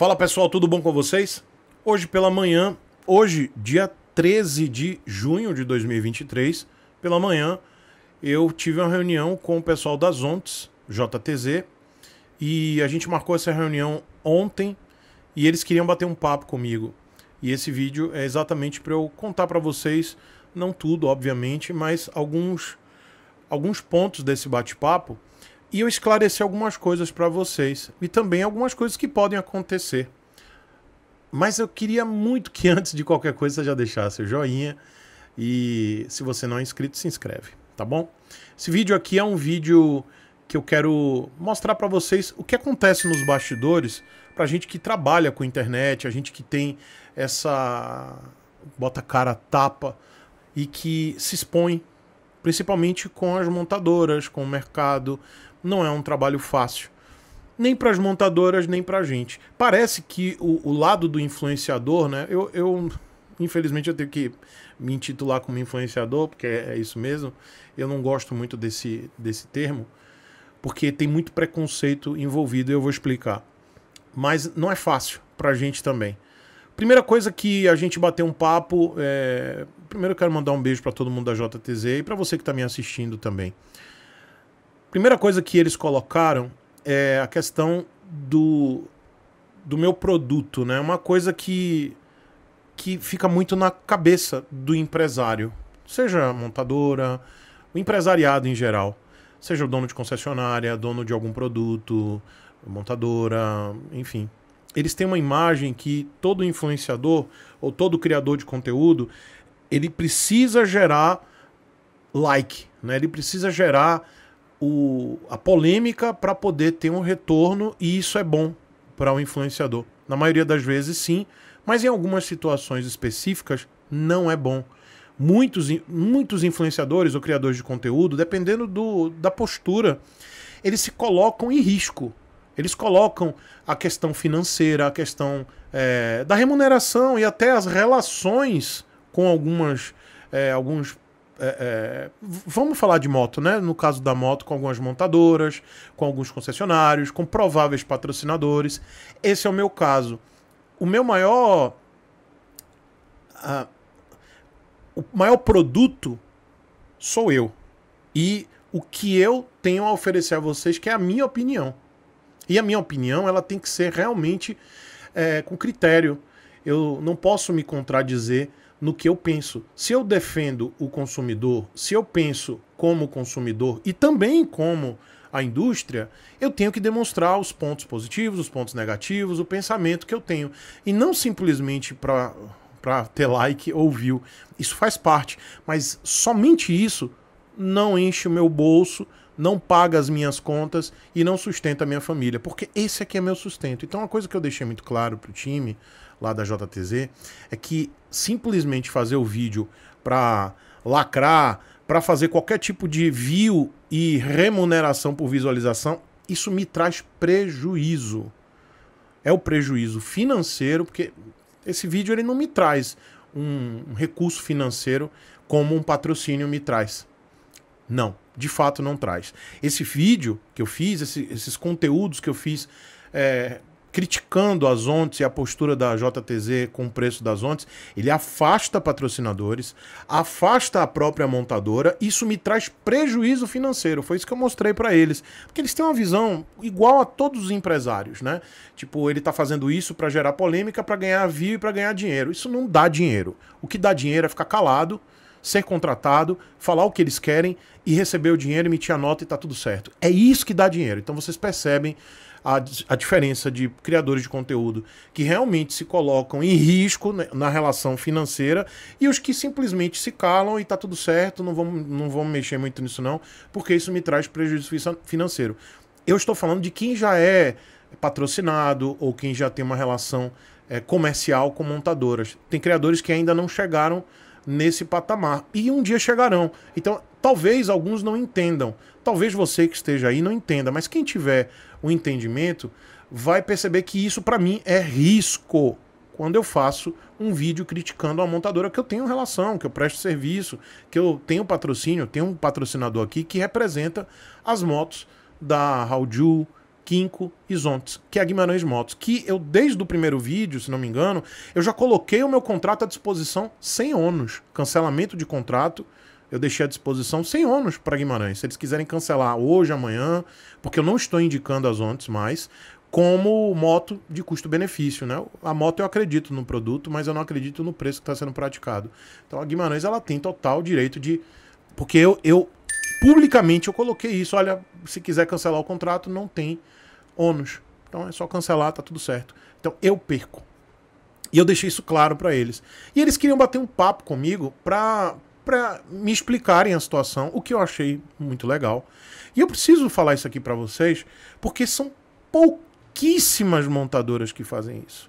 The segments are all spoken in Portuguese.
Fala pessoal, tudo bom com vocês? Hoje pela manhã, hoje, dia 13 de junho de 2023, pela manhã, eu tive uma reunião com o pessoal das Zontes, JTZ, e a gente marcou essa reunião ontem e eles queriam bater um papo comigo. E esse vídeo é exatamente para eu contar para vocês, não tudo, obviamente, mas alguns, alguns pontos desse bate-papo e eu esclarecer algumas coisas para vocês e também algumas coisas que podem acontecer. Mas eu queria muito que antes de qualquer coisa você já deixasse o joinha e se você não é inscrito, se inscreve, tá bom? Esse vídeo aqui é um vídeo que eu quero mostrar para vocês o que acontece nos bastidores para gente que trabalha com internet, a gente que tem essa bota cara tapa e que se expõe principalmente com as montadoras, com o mercado, não é um trabalho fácil. Nem para as montadoras, nem para a gente. Parece que o, o, lado do influenciador, né? Eu, eu, infelizmente, eu tenho que me intitular como influenciador, porque é, é isso mesmo. Eu não gosto muito desse, desse termo, porque tem muito preconceito envolvido e eu vou explicar. Mas não é fácil para a gente também. Primeira coisa que a gente bateu um papo, é... primeiro eu quero mandar um beijo para todo mundo da JTZ e para você que está me assistindo também. Primeira coisa que eles colocaram é a questão do, do meu produto, né? Uma coisa que, que fica muito na cabeça do empresário, seja montadora, o empresariado em geral, seja o dono de concessionária, dono de algum produto, montadora, enfim. Eles têm uma imagem que todo influenciador ou todo criador de conteúdo ele precisa gerar like, né? Ele precisa gerar o, a polêmica para poder ter um retorno, e isso é bom para o um influenciador. Na maioria das vezes, sim, mas em algumas situações específicas, não é bom. Muitos, muitos influenciadores ou criadores de conteúdo, dependendo do, da postura, eles se colocam em risco. Eles colocam a questão financeira, a questão é, da remuneração e até as relações com algumas, é, alguns é, é, vamos falar de moto, né? No caso da moto, com algumas montadoras, com alguns concessionários, com prováveis patrocinadores. Esse é o meu caso. O meu maior. Ah, o maior produto sou eu. E o que eu tenho a oferecer a vocês, que é a minha opinião. E a minha opinião, ela tem que ser realmente é, com critério. Eu não posso me contradizer no que eu penso. Se eu defendo o consumidor, se eu penso como consumidor e também como a indústria, eu tenho que demonstrar os pontos positivos, os pontos negativos, o pensamento que eu tenho. E não simplesmente para para ter like ou view. Isso faz parte, mas somente isso não enche o meu bolso, não paga as minhas contas e não sustenta a minha família, porque esse aqui é meu sustento. Então, uma coisa que eu deixei muito claro para o time, lá da JTZ, é que simplesmente fazer o vídeo para lacrar, para fazer qualquer tipo de view e remuneração por visualização, isso me traz prejuízo. É o prejuízo financeiro, porque esse vídeo ele não me traz um recurso financeiro como um patrocínio me traz. Não, de fato não traz. Esse vídeo que eu fiz, esse, esses conteúdos que eu fiz é, criticando as ONTs e a postura da JTZ com o preço das ONTs, ele afasta patrocinadores, afasta a própria montadora, isso me traz prejuízo financeiro. Foi isso que eu mostrei para eles, porque eles têm uma visão igual a todos os empresários, né? Tipo, ele tá fazendo isso para gerar polêmica, para ganhar view e para ganhar dinheiro. Isso não dá dinheiro. O que dá dinheiro é ficar calado, ser contratado, falar o que eles querem e receber o dinheiro, emitir a nota e tá tudo certo. É isso que dá dinheiro. Então vocês percebem a, a diferença de criadores de conteúdo que realmente se colocam em risco né, na relação financeira e os que simplesmente se calam e tá tudo certo, não vamos, não vamos mexer muito nisso não, porque isso me traz prejuízo financeiro. Eu estou falando de quem já é patrocinado ou quem já tem uma relação é, comercial com montadoras. Tem criadores que ainda não chegaram nesse patamar. E um dia chegarão. Então, talvez alguns não entendam. Talvez você que esteja aí não entenda, mas quem tiver o um entendimento vai perceber que isso para mim é risco. Quando eu faço um vídeo criticando a montadora que eu tenho relação, que eu presto serviço, que eu tenho patrocínio, eu tenho um patrocinador aqui que representa as motos da Hauju, Quinco e Zontes, que é a Guimarães Motos, que eu desde o primeiro vídeo, se não me engano, eu já coloquei o meu contrato à disposição sem ônus, cancelamento de contrato, eu deixei à disposição sem ônus para Guimarães. Se eles quiserem cancelar hoje, amanhã, porque eu não estou indicando as Zontes mais, como moto de custo-benefício, né? A moto eu acredito no produto, mas eu não acredito no preço que está sendo praticado. Então a Guimarães ela tem total direito de, porque eu, eu publicamente eu coloquei isso, olha, se quiser cancelar o contrato não tem ônus. Então é só cancelar, tá tudo certo. Então eu perco. E eu deixei isso claro para eles. E eles queriam bater um papo comigo pra, pra me explicarem a situação, o que eu achei muito legal. E eu preciso falar isso aqui para vocês, porque são pouquíssimas montadoras que fazem isso.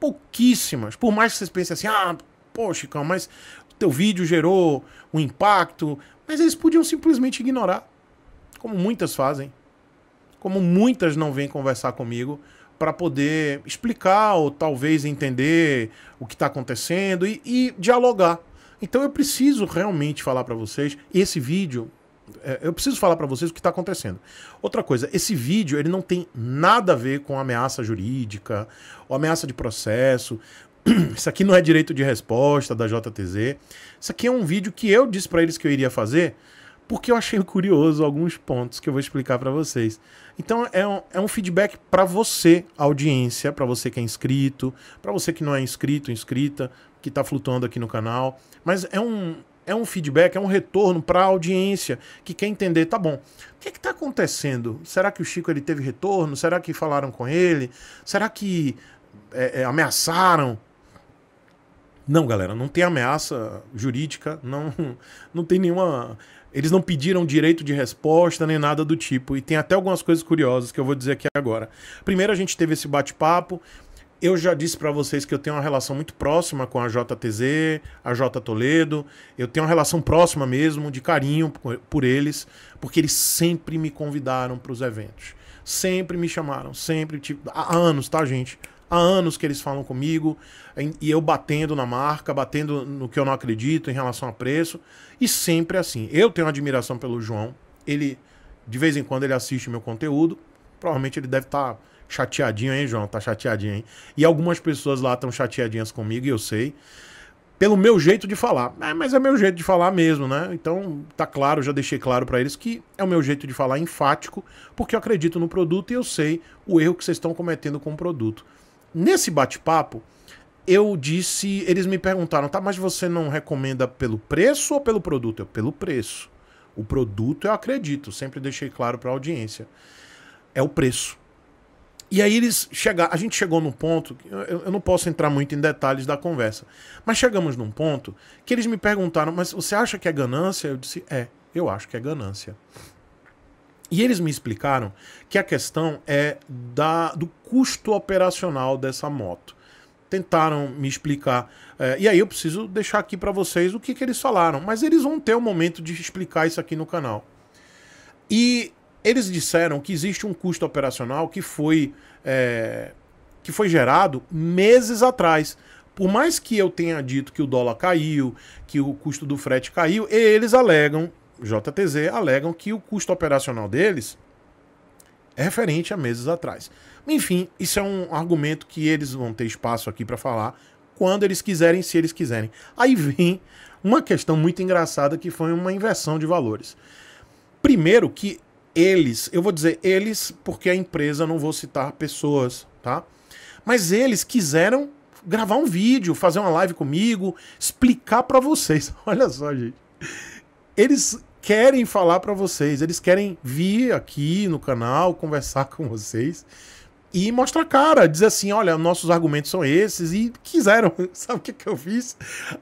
Pouquíssimas. Por mais que vocês pensem assim, ah, poxa, Chicão, mas o teu vídeo gerou um impacto. Mas eles podiam simplesmente ignorar, como muitas fazem como muitas não vêm conversar comigo para poder explicar ou talvez entender o que está acontecendo e, e, dialogar. Então eu preciso realmente falar para vocês esse vídeo. É, eu preciso falar para vocês o que está acontecendo. Outra coisa, esse vídeo ele não tem nada a ver com ameaça jurídica ou ameaça de processo. Isso aqui não é direito de resposta da JTZ. Isso aqui é um vídeo que eu disse para eles que eu iria fazer porque eu achei curioso alguns pontos que eu vou explicar para vocês. Então é um, é um feedback para você, audiência, para você que é inscrito, para você que não é inscrito, inscrita, que está flutuando aqui no canal. Mas é um, é um feedback, é um retorno para a audiência que quer entender, tá bom, o que está acontecendo? Será que o Chico ele teve retorno? Será que falaram com ele? Será que é, é ameaçaram? Não, galera, não tem ameaça jurídica, não, não tem nenhuma. Eles não pediram direito de resposta nem nada do tipo. E tem até algumas coisas curiosas que eu vou dizer aqui agora. Primeiro, a gente teve esse bate-papo. Eu já disse para vocês que eu tenho uma relação muito próxima com a JTZ, a J Toledo. Eu tenho uma relação próxima mesmo, de carinho por eles, porque eles sempre me convidaram para os eventos. Sempre me chamaram, sempre. Tipo, há anos, tá, gente? Há anos que eles falam comigo, e eu batendo na marca, batendo no que eu não acredito em relação a preço, e sempre é assim. Eu tenho admiração pelo João, ele de vez em quando ele assiste meu conteúdo, provavelmente ele deve estar tá chateadinho, hein, João? Tá chateadinho, hein? E algumas pessoas lá estão chateadinhas comigo, e eu sei. Pelo meu jeito de falar. É, mas é meu jeito de falar mesmo, né? Então, tá claro, já deixei claro para eles que é o meu jeito de falar enfático, porque eu acredito no produto e eu sei o erro que vocês estão cometendo com o produto. Nesse bate-papo, eu disse, eles me perguntaram, tá, mas você não recomenda pelo preço ou pelo produto? Eu, pelo preço. O produto eu acredito, sempre deixei claro para a audiência. É o preço. E aí eles chegaram, a gente chegou num ponto, eu, eu não posso entrar muito em detalhes da conversa, mas chegamos num ponto que eles me perguntaram, mas você acha que é ganância? Eu disse, é, eu acho que é ganância. E eles me explicaram que a questão é da, do custo operacional dessa moto. Tentaram me explicar. É, e aí eu preciso deixar aqui para vocês o que, que eles falaram. Mas eles vão ter o um momento de explicar isso aqui no canal. E eles disseram que existe um custo operacional que foi, é, que foi gerado meses atrás. Por mais que eu tenha dito que o dólar caiu, que o custo do frete caiu, eles alegam JTZ alegam que o custo operacional deles é referente a meses atrás. Enfim, isso é um argumento que eles vão ter espaço aqui para falar quando eles quiserem, se eles quiserem. Aí vem uma questão muito engraçada que foi uma inversão de valores. Primeiro que eles, eu vou dizer eles porque a empresa não vou citar pessoas, tá? Mas eles quiseram gravar um vídeo, fazer uma live comigo, explicar para vocês. Olha só, gente. Eles querem falar para vocês, eles querem vir aqui no canal, conversar com vocês e mostrar a cara, diz assim: olha, nossos argumentos são esses, e quiseram, sabe o que, que eu fiz?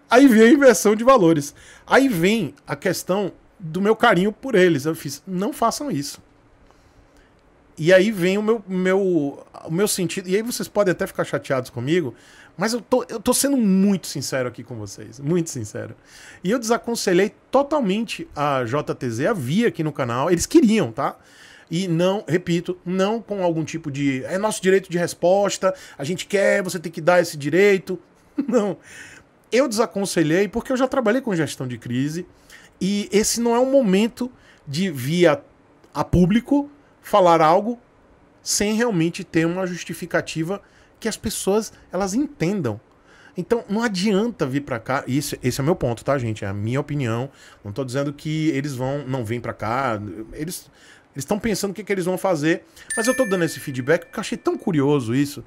Aí vem a inversão de valores. Aí vem a questão do meu carinho por eles. Eu fiz: não façam isso. E aí vem o meu, meu, o meu sentido. E aí vocês podem até ficar chateados comigo, mas eu tô, eu tô sendo muito sincero aqui com vocês, muito sincero. E eu desaconselhei totalmente a JTZ, a vir aqui no canal, eles queriam, tá? E não, repito, não com algum tipo de. É nosso direito de resposta, a gente quer, você tem que dar esse direito. Não. Eu desaconselhei porque eu já trabalhei com gestão de crise e esse não é o momento de, via a público, falar algo sem realmente ter uma justificativa que as pessoas elas entendam. Então não adianta vir para cá. Isso, esse é meu ponto, tá, gente? É a minha opinião. Não tô dizendo que eles vão não vêm para cá. Eles estão pensando o que, que eles vão fazer. Mas eu tô dando esse feedback porque eu achei tão curioso isso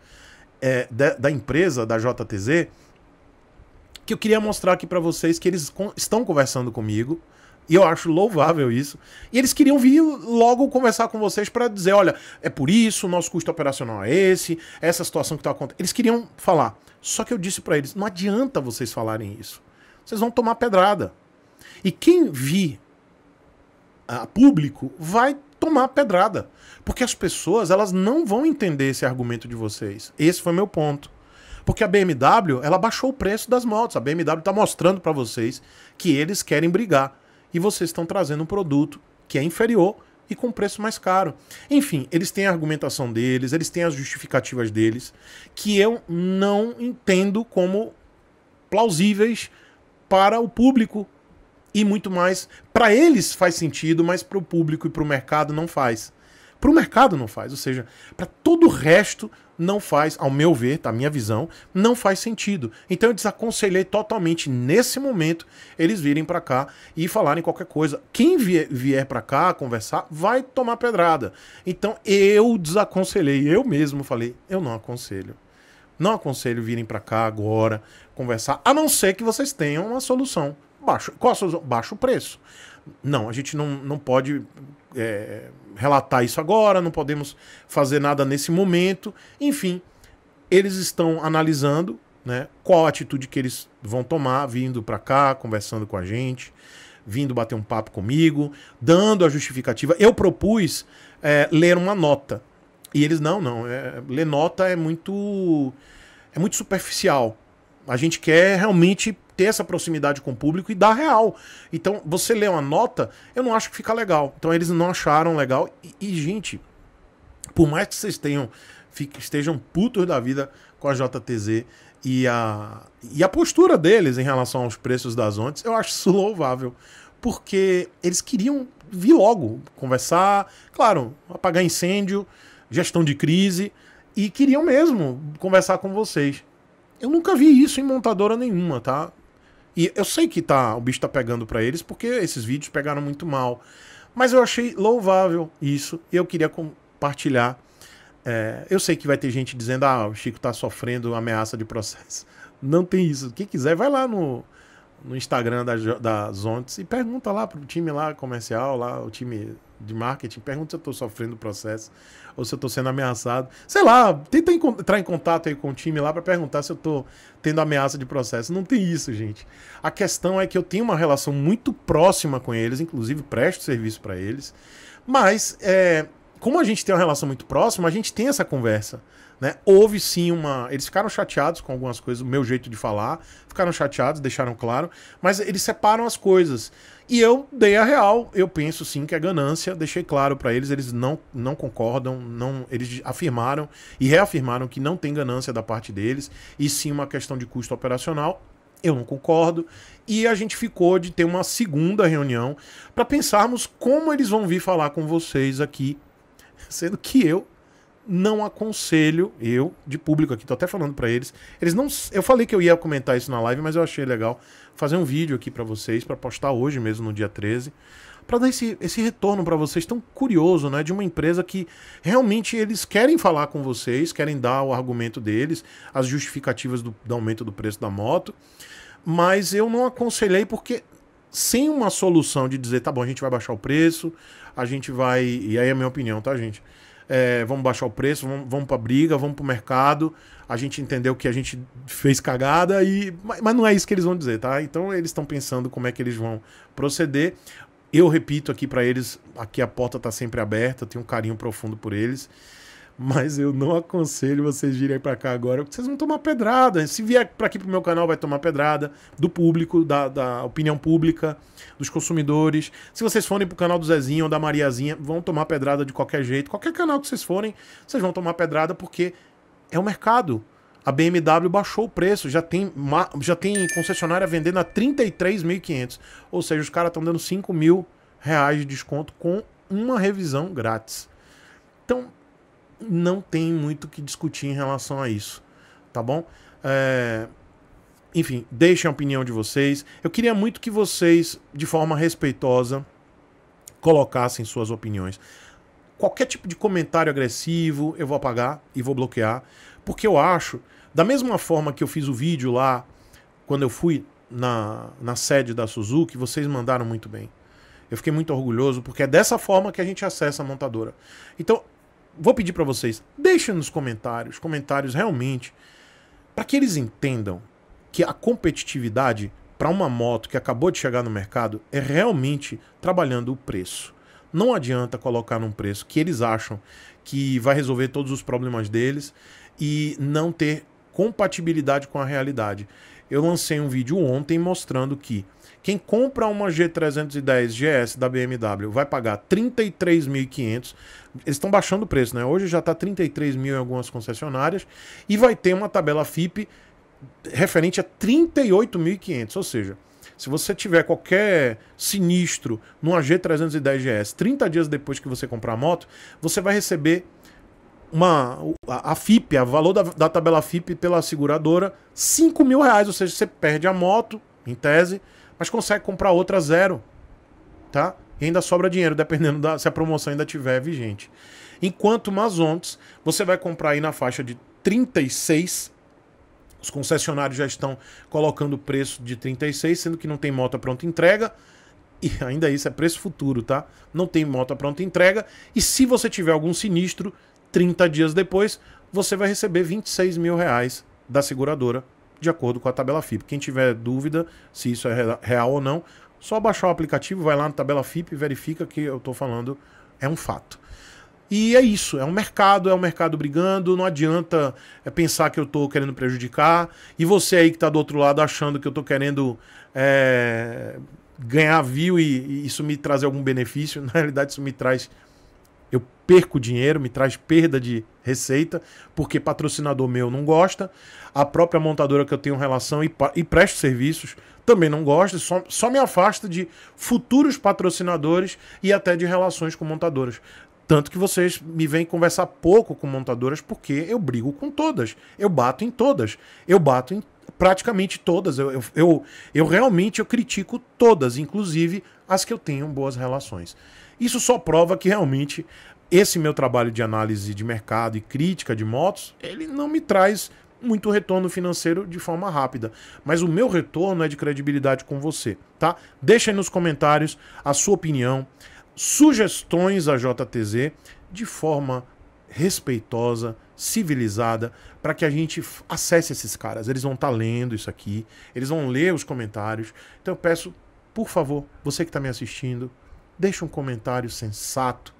é, da, da empresa da JTZ que eu queria mostrar aqui para vocês que eles estão conversando comigo e eu acho louvável isso. E eles queriam vir logo conversar com vocês para dizer: olha, é por isso, o nosso custo operacional é esse, essa situação que está acontecendo. Eles queriam falar. Só que eu disse para eles: não adianta vocês falarem isso. Vocês vão tomar pedrada. E quem vir a público vai tomar pedrada. Porque as pessoas elas não vão entender esse argumento de vocês. Esse foi meu ponto. Porque a BMW, ela baixou o preço das motos. A BMW está mostrando para vocês que eles querem brigar e vocês estão trazendo um produto que é inferior e com preço mais caro. Enfim, eles têm a argumentação deles, eles têm as justificativas deles, que eu não entendo como plausíveis para o público e muito mais. Para eles faz sentido, mas para o público e para o mercado não faz. Para o mercado não faz, ou seja, para todo o resto não faz, ao meu ver, tá? Minha visão, não faz sentido. Então eu desaconselhei totalmente nesse momento eles virem para cá e falarem qualquer coisa. Quem vier, vier para cá conversar vai tomar pedrada. Então eu desaconselhei, eu mesmo falei, eu não aconselho. Não aconselho virem para cá agora conversar, a não ser que vocês tenham uma solução. Baixo, qual a solução? Baixo preço. Não, a gente não, não pode é, relatar isso agora, não podemos fazer nada nesse momento. Enfim, eles estão analisando né, qual a atitude que eles vão tomar vindo para cá, conversando com a gente, vindo bater um papo comigo, dando a justificativa. Eu propus é, ler uma nota. E eles, não, não, é, ler nota é muito, é muito superficial. A gente quer realmente ter essa proximidade com o público e dar real. Então, você lê uma nota, eu não acho que fica legal. Então, eles não acharam legal. E, e gente, por mais que vocês tenham, fique, estejam putos da vida com a JTZ e a, e a postura deles em relação aos preços das ontes, eu acho isso louvável. Porque eles queriam vir logo conversar, claro, apagar incêndio, gestão de crise, e queriam mesmo conversar com vocês. Eu nunca vi isso em montadora nenhuma, tá? E eu sei que tá, o bicho tá pegando para eles porque esses vídeos pegaram muito mal. Mas eu achei louvável isso e eu queria compartilhar. É, eu sei que vai ter gente dizendo: ah, o Chico tá sofrendo ameaça de processo. Não tem isso. Quem quiser, vai lá no, no Instagram da, da Zontes e pergunta lá pro time lá comercial, lá o time de marketing, pergunta se eu tô sofrendo o processo ou se eu tô sendo ameaçado. Sei lá, tenta entrar em contato aí com o time lá para perguntar se eu tô tendo ameaça de processo. Não tem isso, gente. A questão é que eu tenho uma relação muito próxima com eles, inclusive presto serviço para eles, mas é, como a gente tem uma relação muito próxima, a gente tem essa conversa. Né? Houve sim uma. Eles ficaram chateados com algumas coisas, o meu jeito de falar, ficaram chateados, deixaram claro, mas eles separam as coisas. E eu dei a real, eu penso sim que é ganância, deixei claro para eles, eles não, não concordam, não eles afirmaram e reafirmaram que não tem ganância da parte deles, e sim uma questão de custo operacional. Eu não concordo. E a gente ficou de ter uma segunda reunião para pensarmos como eles vão vir falar com vocês aqui, sendo que eu não aconselho, eu, de público aqui, tô até falando para eles. Eles não. Eu falei que eu ia comentar isso na live, mas eu achei legal fazer um vídeo aqui para vocês, para postar hoje mesmo, no dia 13, para dar esse, esse retorno para vocês tão curioso, né? De uma empresa que realmente eles querem falar com vocês, querem dar o argumento deles, as justificativas do, do aumento do preço da moto. Mas eu não aconselhei porque sem uma solução de dizer, tá bom, a gente vai baixar o preço, a gente vai. E aí é a minha opinião, tá, gente? é, vamos baixar o preço, vamos, vamos para briga, vamos para o mercado. A gente entendeu que a gente fez cagada e mas, mas não é isso que eles vão dizer, tá? Então eles estão pensando como é que eles vão proceder. Eu repito aqui para eles, aqui a porta está sempre aberta, tenho um carinho profundo por eles. Mas eu não aconselho vocês virem para cá agora, porque vocês vão tomar pedrada. Se vier para aqui pro meu canal, vai tomar pedrada do público, da, da opinião pública, dos consumidores. Se vocês forem pro canal do Zezinho ou da Mariazinha, vão tomar pedrada de qualquer jeito. Qualquer canal que vocês forem, vocês vão tomar pedrada porque é o mercado. A BMW baixou o preço, já tem, já tem concessionária vendendo a 33.500. Ou seja, os caras estão dando 5 mil reais de desconto com uma revisão grátis. Então, não tem muito o que discutir em relação a isso, tá bom? É... Enfim, deixem a opinião de vocês. Eu queria muito que vocês, de forma respeitosa, colocassem suas opiniões. Qualquer tipo de comentário agressivo eu vou apagar e vou bloquear, porque eu acho, da mesma forma que eu fiz o vídeo lá, quando eu fui na, na sede da Suzuki, vocês mandaram muito bem. Eu fiquei muito orgulhoso, porque é dessa forma que a gente acessa a montadora. Então, vou pedir para vocês, deixem nos comentários, comentários realmente, para que eles entendam que a competitividade para uma moto que acabou de chegar no mercado é realmente trabalhando o preço. Não adianta colocar num preço que eles acham que vai resolver todos os problemas deles e não ter compatibilidade com a realidade. Eu lancei um vídeo ontem mostrando que quem compra uma G310 GS da BMW vai pagar 33.500. Eles estão baixando o preço, né? Hoje já está 33 mil em algumas concessionárias e vai ter uma tabela FIP referente a 38.500, ou seja, se você tiver qualquer sinistro numa G310 GS 30 dias depois que você comprar a moto, você vai receber uma, a, a FIP, o valor da, da, tabela FIP pela seguradora, 5 mil reais. Ou seja, você perde a moto, em tese, mas consegue comprar outra zero, tá? E ainda sobra dinheiro, dependendo da, se a promoção ainda tiver vigente. Enquanto Mazontes, você vai comprar aí na faixa de 36. Os concessionários já estão colocando o preço de 36, sendo que não tem moto pronta entrega. E ainda isso é preço futuro, tá? Não tem moto pronta entrega. E se você tiver algum sinistro, 30 dias depois, você vai receber 26 mil reais da seguradora de acordo com a tabela FIP. Quem tiver dúvida se isso é real ou não, só baixar o aplicativo, vai lá na tabela FIP e verifica que eu estou falando é um fato. E é isso, é um mercado, é um mercado brigando, não adianta é, pensar que eu estou querendo prejudicar. E você aí que está do outro lado achando que eu estou querendo é, ganhar view e, e isso me trazer algum benefício, na realidade isso me traz eu perco dinheiro, me traz perda de receita, porque patrocinador meu não gosta, a própria montadora que eu tenho relação e, e presto serviços também não gosta, só, só me afasta de futuros patrocinadores e até de relações com montadoras. Tanto que vocês me vêm conversar pouco com montadoras porque eu brigo com todas, eu bato em todas, eu bato em praticamente todas. Eu, eu, eu, eu realmente eu critico todas, inclusive as que eu tenho boas relações. Isso só prova que realmente esse meu trabalho de análise de mercado e crítica de motos, ele não me traz muito retorno financeiro de forma rápida, mas o meu retorno é de credibilidade com você, tá? Deixa aí nos comentários a sua opinião, sugestões a JTZ de forma respeitosa, civilizada, para que a gente acesse esses caras. Eles vão estar tá lendo isso aqui, eles vão ler os comentários. Então eu peço, por favor, você que está me assistindo, deixe um comentário sensato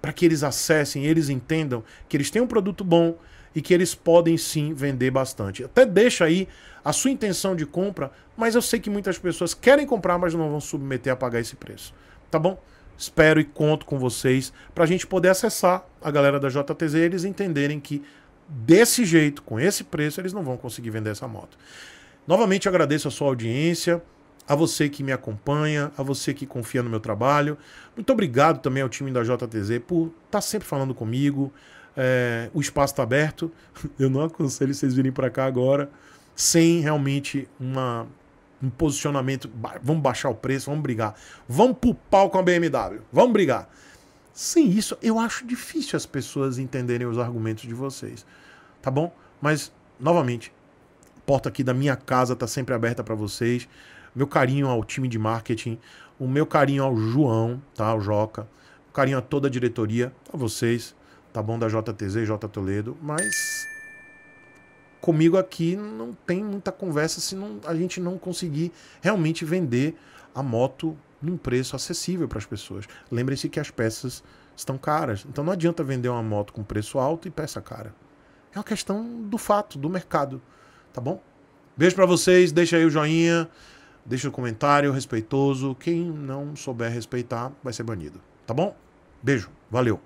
para que eles acessem, eles entendam que eles têm um produto bom e que eles podem sim vender bastante. Até deixa aí a sua intenção de compra, mas eu sei que muitas pessoas querem comprar, mas não vão submeter a pagar esse preço. Tá bom? Espero e conto com vocês para a gente poder acessar a galera da JTZ e eles entenderem que desse jeito, com esse preço, eles não vão conseguir vender essa moto. Novamente agradeço a sua audiência, a você que me acompanha, a você que confia no meu trabalho. Muito obrigado também ao time da JTZ por estar tá sempre falando comigo. É, o espaço está aberto. Eu não aconselho vocês virem para cá agora sem realmente uma um posicionamento, vamos baixar o preço, vamos brigar. Vamos pro pau com a BMW, vamos brigar. Sem isso, eu acho difícil as pessoas entenderem os argumentos de vocês. Tá bom? Mas, novamente, a porta aqui da minha casa tá sempre aberta para vocês. Meu carinho ao time de marketing, o meu carinho ao João, tá? o Joca, carinho a toda a diretoria, a vocês, tá bom? Da JTZ, J Toledo, mas comigo aqui não tem muita conversa se não, a gente não conseguir realmente vender a moto num preço acessível para as pessoas. Lembre-se que as peças estão caras, então não adianta vender uma moto com preço alto e peça cara. É uma questão do fato, do mercado, tá bom? Beijo para vocês, deixa aí o joinha, deixa o comentário respeitoso. Quem não souber respeitar vai ser banido, tá bom? Beijo, valeu.